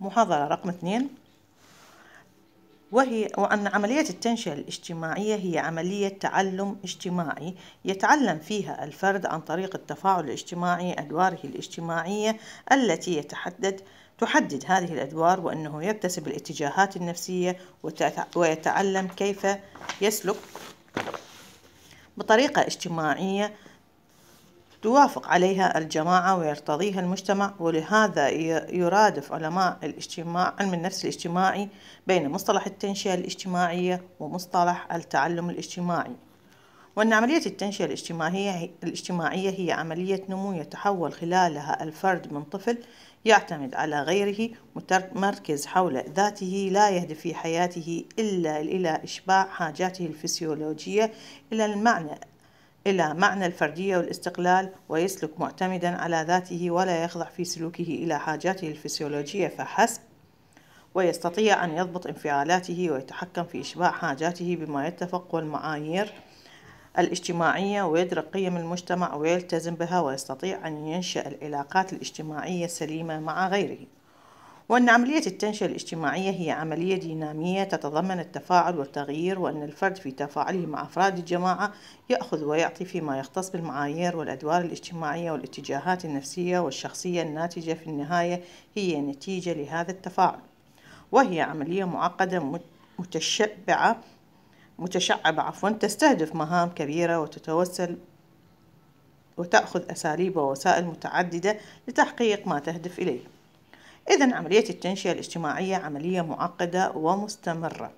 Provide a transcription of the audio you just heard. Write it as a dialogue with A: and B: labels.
A: محاضرة رقم اثنين وهي وأن عملية التنشئة الاجتماعية هي عملية تعلم اجتماعي يتعلم فيها الفرد عن طريق التفاعل الاجتماعي أدواره الاجتماعية التي يتحدد تحدد هذه الأدوار وأنه يكتسب الاتجاهات النفسية ويتعلم كيف يسلك بطريقة اجتماعية توافق عليها الجماعة ويرتضيها المجتمع ولهذا يرادف علماء الاجتماع علم النفس الاجتماعي بين مصطلح التنشئة الاجتماعية ومصطلح التعلم الاجتماعي وأن عملية التنشئة الاجتماعية, الاجتماعية هي عملية نمو يتحول خلالها الفرد من طفل يعتمد على غيره متمركز حول ذاته لا يهدف في حياته إلا إلى إشباع حاجاته الفسيولوجية إلى المعنى إلى معنى الفردية والاستقلال ويسلك معتمدا على ذاته ولا يخضع في سلوكه إلى حاجاته الفسيولوجية فحسب ويستطيع أن يضبط انفعالاته ويتحكم في إشباع حاجاته بما يتفق والمعايير الاجتماعية ويدرك قيم المجتمع ويلتزم بها ويستطيع أن ينشأ العلاقات الاجتماعية السليمة مع غيره وأن عملية التنشئة الاجتماعية هي عملية دينامية تتضمن التفاعل والتغيير وأن الفرد في تفاعله مع أفراد الجماعة يأخذ ويعطي فيما يختص بالمعايير والأدوار الاجتماعية والاتجاهات النفسية والشخصية الناتجة في النهاية هي نتيجة لهذا التفاعل وهي عملية معقدة متشبعة متشعبة عفوا تستهدف مهام كبيرة وتتوسل وتأخذ أساليب ووسائل متعددة لتحقيق ما تهدف إليه إذا عملية التنشئة الاجتماعية عملية معقدة ومستمرة